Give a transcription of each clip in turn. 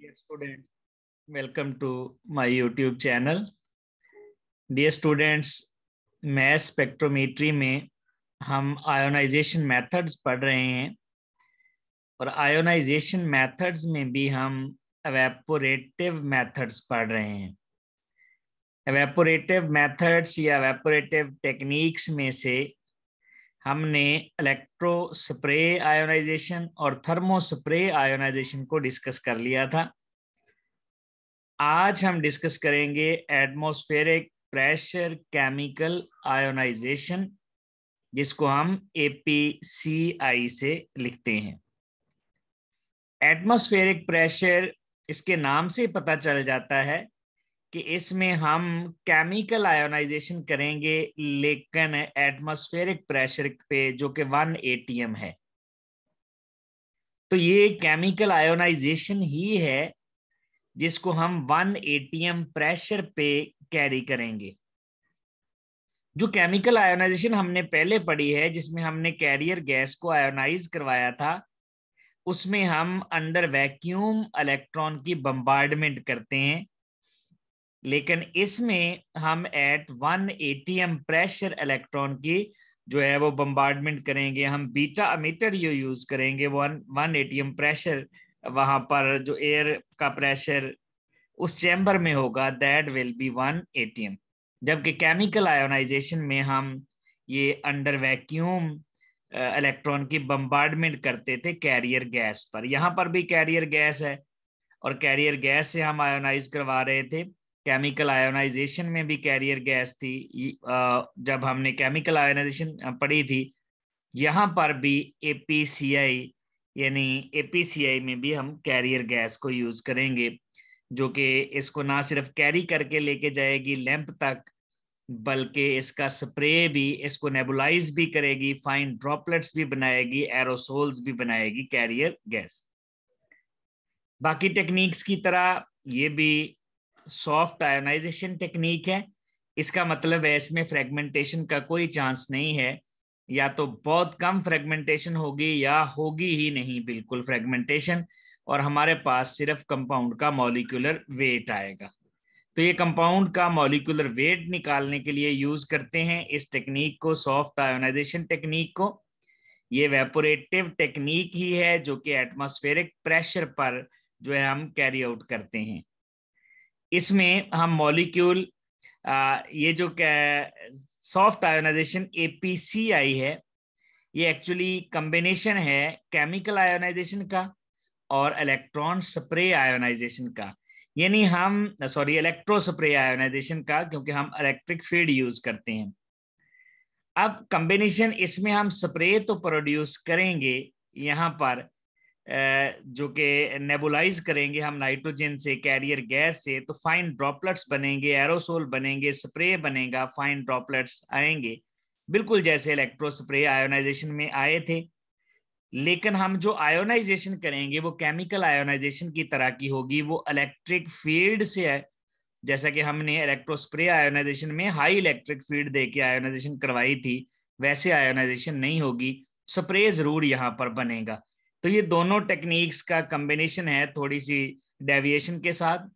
Dear students, welcome to my YouTube channel dear students mass spectrometry में हम ionisation methods पढ़ रहे हैं और आयोनाइजेशन मेथड्स में भी हम एवेपोरेटिव मेथड्स पढ़ रहे हैं एवेपोरेटिव मेथड्स या एवेपोरेटिव टेक्निक्स में से हमने इलेक्ट्रो स्प्रे आयोनाइजेशन और थर्मो स्प्रे आयोनाइजेशन को डिस्कस कर लिया था आज हम डिस्कस करेंगे एटमोस्फेरिक प्रेशर केमिकल आयोनाइजेशन जिसको हम एपीसीआई से लिखते हैं एटमोस्फेरिक प्रेशर इसके नाम से पता चल जाता है कि इसमें हम केमिकल आयोनाइजेशन करेंगे लेकिन एटमॉस्फेरिक प्रेशर पे जो कि 1 एटीएम है तो ये केमिकल आयोनाइजेशन ही है जिसको हम 1 एटीएम प्रेशर पे कैरी करेंगे जो केमिकल आयोनाइजेशन हमने पहले पढ़ी है जिसमें हमने कैरियर गैस को आयोनाइज करवाया था उसमें हम अंडर वैक्यूम इलेक्ट्रॉन की बम्बार्डमेंट करते हैं लेकिन इसमें हम at one ATM pressure electron की जो है वो बम्बार्डमेंट करेंगे हम बीटा अमीटर यू यूज करेंगे वन वन एटीएम प्रेशर वहां पर जो एयर का प्रेशर उस चैम्बर में होगा that will be one ATM जबकि केमिकल आयोनाइजेशन में हम ये अंडर वैक्यूम इलेक्ट्रॉन की बम्बार्डमेंट करते थे कैरियर गैस पर यहाँ पर भी कैरियर गैस है और कैरियर गैस से हम आयोनाइज करवा रहे थे केमिकल आयोनाइजेशन में भी कैरियर गैस थी जब हमने केमिकल आयोनाइजेशन पढ़ी थी यहाँ पर भी एपीसीआई यानी एपीसीआई में भी हम कैरियर गैस को यूज करेंगे जो कि इसको ना सिर्फ कैरी करके लेके जाएगी लैंप तक बल्कि इसका स्प्रे भी इसको नेबुलाइज भी करेगी फाइन ड्रॉपलेट्स भी बनाएगी एरोसोल्स भी बनाएगी कैरियर गैस बाकी टेक्निक्स की तरह ये भी सॉफ्ट आयोनाइजेशन टेक्निक है इसका मतलब है इसमें फ्रेगमेंटेशन का कोई चांस नहीं है या तो बहुत कम फ्रेगमेंटेशन होगी या होगी ही नहीं बिल्कुल फ्रेगमेंटेशन और हमारे पास सिर्फ कंपाउंड का मॉलिकुलर वेट आएगा तो ये कंपाउंड का मॉलिकुलर वेट निकालने के लिए यूज करते हैं इस टेक्निक को सॉफ्ट आयोनाइजेशन टेक्निक को ये वेपोरेटिव टेक्निक ही है जो कि एटमोस्फेरिक प्रेशर पर जो है हम कैरी आउट करते हैं इसमें हम मॉलिक्यूल ये जो सॉफ्ट आयोनाइजेशन एपीसीआई है ये एक्चुअली कम्बिनेशन है केमिकल आयोनाइजेशन का और इलेक्ट्रॉन स्प्रे आयोनाइजेशन का यानी हम सॉरी इलेक्ट्रो स्प्रे आयोनाइजेशन का क्योंकि हम इलेक्ट्रिक फील्ड यूज करते हैं अब कम्बिनेशन इसमें हम स्प्रे तो प्रोड्यूस करेंगे यहाँ पर जो कि नेबुलाइज करेंगे हम नाइट्रोजन से कैरियर गैस से तो फाइन ड्रॉपलेट्स बनेंगे एरोसोल बनेंगे स्प्रे बनेगा फाइन ड्रॉपलेट्स आएंगे बिल्कुल जैसे इलेक्ट्रो स्प्रे आयोनाइजेशन में आए थे लेकिन हम जो आयोनाइजेशन करेंगे वो केमिकल आयोनाइजेशन की तरह की होगी वो इलेक्ट्रिक फील्ड से है जैसा कि हमने इलेक्ट्रोस्प्रे आयोनाइजेशन में हाई इलेक्ट्रिक फील्ड दे के आयोनाइजेशन करवाई थी वैसे आयोनाइजेशन नहीं होगी स्प्रे जरूर यहाँ पर बनेगा तो ये दोनों टेक्निक्स का कम्बिनेशन है थोड़ी सी डेविएशन के साथ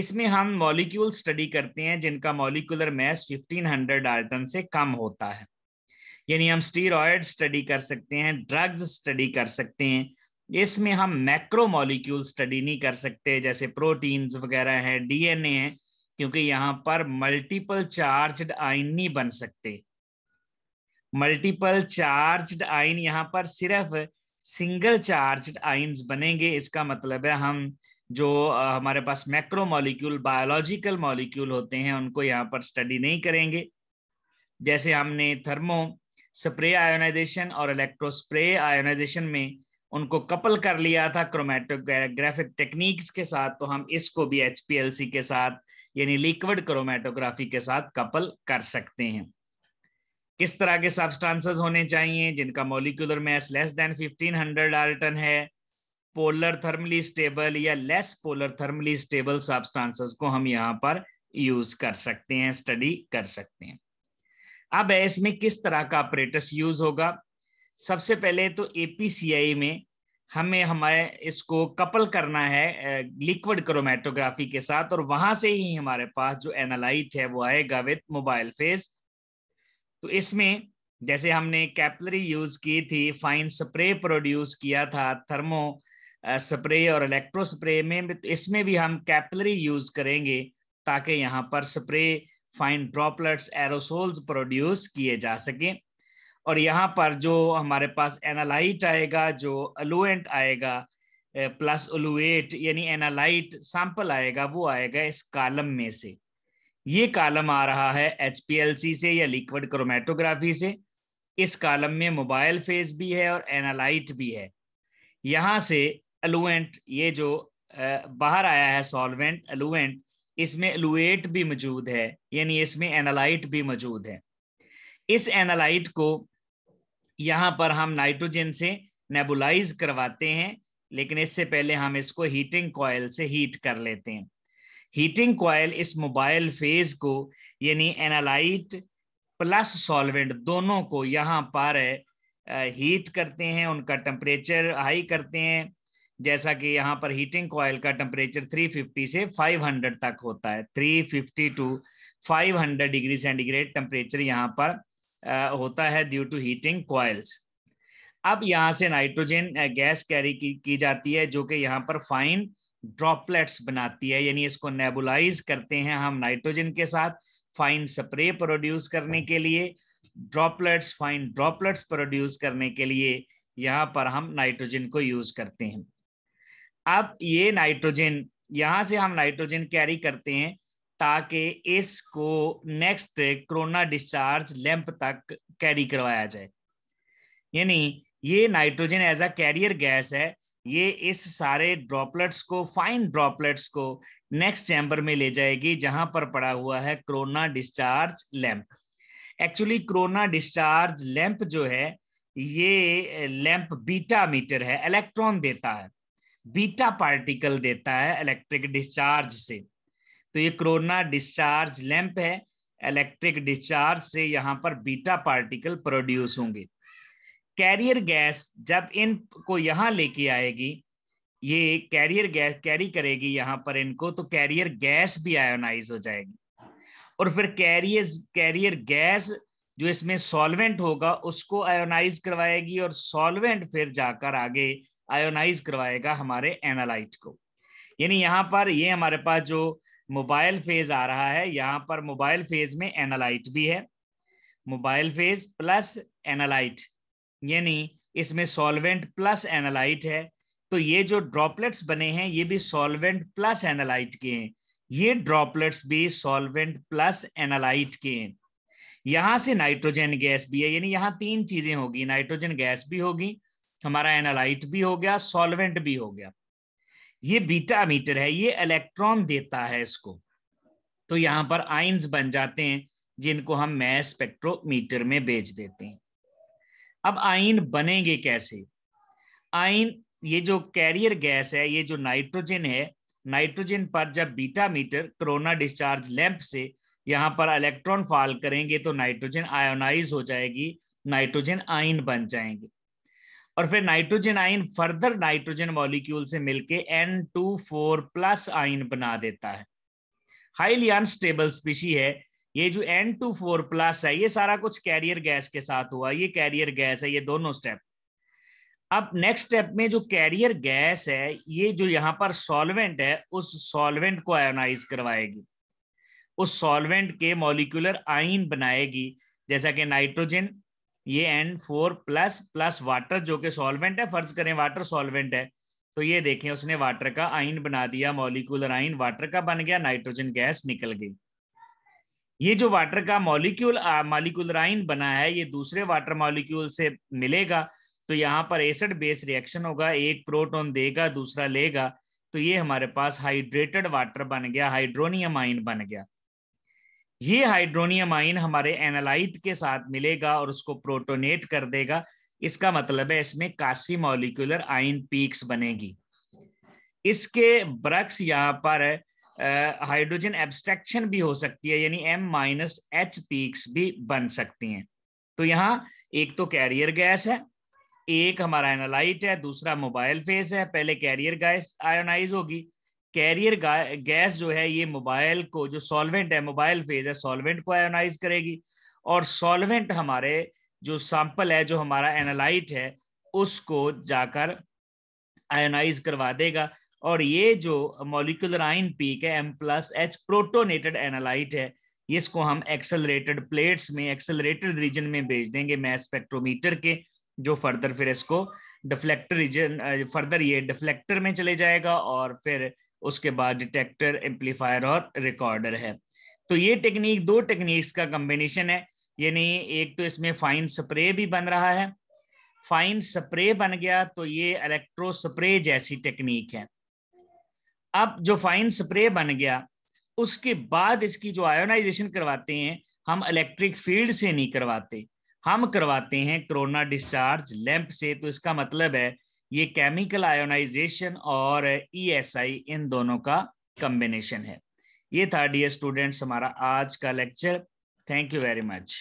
इसमें हम मॉलिक्यूल स्टडी करते हैं जिनका मॉलिकुलर मैस 1500 डाल्टन से कम होता है यानी हम स्टीरॉयड स्टडी कर सकते हैं ड्रग्स स्टडी कर सकते हैं इसमें हम मैक्रो मॉलिक्यूल स्टडी नहीं कर सकते जैसे प्रोटीन्स वगैरह एन डीएनए है क्योंकि यहाँ पर मल्टीपल चार्ज आइन नहीं बन सकते मल्टीपल चार्ज आइन यहाँ पर सिर्फ सिंगल चार्ज आइंस बनेंगे इसका मतलब है हम जो हमारे पास मैक्रो मॉलिक्यूल बायोलॉजिकल मॉलिक्यूल होते हैं उनको यहाँ पर स्टडी नहीं करेंगे जैसे हमने थर्मो स्प्रे आयोनाइजेशन और इलेक्ट्रोस्प्रे आयोनाइजेशन में उनको कपल कर लिया था क्रोमेटोग्राफिक टेक्निक्स के साथ तो हम इसको भी एच के साथ यानी लिक्विड क्रोमेटोग्राफी के साथ कपल कर सकते हैं किस तरह के सब्सटेंसेस होने चाहिए जिनका molecular mass less than 1500 dalton है पोलर थर्मली स्टेबल या less polar thermally stable substances को हम यहाँ पर यूज कर सकते हैं स्टडी कर सकते हैं अब है इसमें किस तरह का ऑपरेटस यूज होगा सबसे पहले तो एपीसीआई में हमें हमारे इसको कपल करना है लिक्विड क्रोमेटोग्राफी के साथ और वहां से ही हमारे पास जो एनालाइट है वो आएगा विथ मोबाइल फेज तो इसमें जैसे हमने कैपलरी यूज की थी फाइन स्प्रे प्रोड्यूस किया था थर्मो स्प्रे और इलेक्ट्रो स्प्रे में इसमें भी हम कैपलरी यूज करेंगे ताकि यहाँ पर spray fine droplets aerosols produce किए जा सके और यहाँ पर जो हमारे पास एनालाइट आएगा जो अलुएंट आएगा प्लस अलुएट यानी एनालाइट सैंपल आएगा वो आएगा इस कालम में से ये कालम आ रहा है एच से या लिक्विड क्रोमेटोग्राफी से इस कालम में मोबाइल फेज भी है और एनालाइट भी है यहाँ से अलुएंट ये जो बाहर आया है सॉल्वेंट अलुएंट इसमें अलुएट भी मौजूद है यानी इसमें एनालाइट भी मौजूद है इस एनालाइट को यहाँ पर हम नाइट्रोजन से नेबुलाइज करवाते हैं लेकिन इससे पहले हम इसको हीटिंग कॉयल से हीट कर लेते हैं हीटिंग क्वाइल इस मोबाइल फेज को यानी एनालाइट प्लस सॉल्वेंट दोनों को यहाँ पर हीट करते हैं उनका टेम्परेचर हाई करते हैं जैसा कि यहाँ पर हीटिंग कॉयल का टेम्परेचर 350 से 500 तक होता है 350 to five degree centigrade temperature यहाँ पर होता है ड्यू टू हीटिंग कॉयल्स अब यहाँ से नाइट्रोजन गैस कैरी की, की जाती है जो कि यहाँ पर फाइन ड्रॉपलेट्स बनाती है यानी इसको नेबुलाइज करते हैं हम नाइट्रोजन के साथ फाइन स्प्रे प्रोड्यूस करने के लिए ड्रॉपलेट्स फाइन ड्रॉपलेट्स प्रोड्यूस करने के लिए यहाँ पर हम नाइट्रोजन को यूज करते हैं अब ये नाइट्रोजन यहाँ से हम नाइट्रोजन कैरी करते हैं ताकि इसको नेक्स्ट क्रोना डिस्चार्ज लैंप तक कैरी करवाया जाए यानी ये nitrogen as a carrier gas है ये इस सारे ड्रॉपलेट्स को फाइन ड्रॉपलेट्स को नेक्स्ट चैम्बर में ले जाएगी जहां पर पड़ा हुआ है corona discharge lamp actually corona discharge lamp जो है ये लैंप बीटा मीटर है इलेक्ट्रॉन देता है बीटा पार्टिकल देता है इलेक्ट्रिक डिस्चार्ज से तो ये क्रोना डिस्चार्ज लैंप है इलेक्ट्रिक डिस्चार्ज से यहाँ पर बीटा पार्टिकल प्रोड्यूस होंगे कैरियर गैस जब इन को यहां लेके आएगी ये कैरियर गैस कैरी करेगी यहाँ पर इनको तो कैरियर गैस भी आयोनाइज हो जाएगी और फिर कैरियर कैरियर गैस जो इसमें सॉल्वेंट होगा उसको आयोनाइज करवाएगी और सॉल्वेंट फिर जाकर आगे आयोनाइज करवाएगा हमारे एनालाइट को यानी यहाँ पर ये हमारे पास जो मोबाइल फेज आ रहा है यहाँ पर मोबाइल फेज में एनालाइट भी है मोबाइल फेज प्लस एनालाइट यानी इसमें सॉल्वेंट प्लस एनालाइट है तो ये जो ड्रॉपलेट्स बने हैं ये भी सॉल्वेंट प्लस एनालाइट के हैं ये ड्रॉपलेट्स भी सॉल्वेंट प्लस एनालाइट के हैं यहाँ से नाइट्रोजन गैस भी है यानी यहाँ तीन चीजें होगी नाइट्रोजन गैस भी होगी हमारा एनालाइट भी हो गया सॉल्वेंट भी हो गया ये बीटा मीटर है ये इलेक्ट्रॉन देता है इसको तो यहाँ पर आइंस बन जाते हैं जिनको हम मैस स्पेक्ट्रोमीटर में बेच देते हैं अब आइन बनेंगे कैसे आइन ये जो कैरियर गैस है ये जो नाइट्रोजन है नाइट्रोजन पर जब beta emitter corona discharge lamp से यहाँ पर इलेक्ट्रॉन फॉल करेंगे तो नाइट्रोजन आयोनाइज हो जाएगी नाइट्रोजन आइन बन जाएंगे और फिर नाइट्रोजन आइन फर्दर नाइट्रोजन मॉलिक्यूल से मिलके एन टू फोर प्लस आइन बना देता है हाईली अनस्टेबल स्पीशी है ये जो एन टू फोर प्लस है ये सारा कुछ कैरियर गैस के साथ हुआ ये कैरियर गैस है ये दोनों स्टेप अब नेक्स्ट स्टेप में जो कैरियर गैस है ये जो यहाँ पर सॉल्वेंट है उस सॉल्वेंट को आयोनाइज करवाएगी उस सॉल्वेंट के मॉलिकुलर आइन बनाएगी जैसा कि नाइट्रोजन ये N four plus plus water जो कि सॉल्वेंट है फर्ज करें वाटर सॉल्वेंट है तो ये देखें उसने वाटर का आइन बना दिया मॉलिकुलर आइन वाटर का बन गया नाइट्रोजन गैस निकल गई ये जो वाटर का मॉलिक्यूल मालिकुलराइन बना है ये दूसरे वाटर मॉलिक्यूल से मिलेगा तो यहाँ पर एसिड बेस रिएक्शन होगा एक प्रोटोन देगा दूसरा लेगा तो ये हमारे पास हाइड्रेटेड वाटर बन गया हाइड्रोनियम आइन बन गया ये हाइड्रोनियम आइन हमारे एनालाइट के साथ मिलेगा और उसको प्रोटोनेट कर देगा इसका मतलब है इसमें कासी मॉलिक्यूलर आइन पीक्स बनेगी इसके ब्रक्स यहाँ पर है हाइड्रोजन एब्स्ट्रैक्शन भी हो सकती है यानी एम माइनस एच पीक्स भी बन सकती हैं तो यहाँ एक तो कैरियर गैस है एक हमारा एनालाइट है दूसरा मोबाइल फेज है पहले कैरियर गैस आयोनाइज होगी कैरियर गैस जो है ये मोबाइल को जो सॉल्वेंट है मोबाइल फेज है सॉल्वेंट को आयोनाइज करेगी और सॉल्वेंट हमारे जो सैंपल है जो हमारा एनालाइट है उसको जाकर आयोनाइज करवा देगा और ये जो मोलिकुलर आइन पीक है M plus H protonated analyte है इसको हम एक्सेलरेटेड प्लेट्स में एक्सेलरेटेड रीजन में भेज देंगे मैथ स्पेक्ट्रोमीटर के जो फर्दर फिर इसको डिफ्लेक्टर रीजन फर्दर ये डिफ्लेक्टर में चले जाएगा और फिर उसके बाद डिटेक्टर एम्पलीफायर और रिकॉर्डर है तो ये टेक्निक दो टेक्निक्स का कम्बिनेशन है यानी एक तो इसमें फाइन स्प्रे भी बन रहा है फाइन स्प्रे बन गया तो ये इलेक्ट्रो स्प्रे जैसी टेक्निक है अब जो फाइन स्प्रे बन गया उसके बाद इसकी जो आयोनाइजेशन करवाते हैं हम इलेक्ट्रिक फील्ड से नहीं करवाते हम करवाते हैं कोरोना डिस्चार्ज लैंप से तो इसका मतलब है ये केमिकल आयोनाइजेशन और ईएसआई e इन दोनों का कम्बिनेशन है ये था डियर स्टूडेंट्स हमारा आज का lecture thank you very much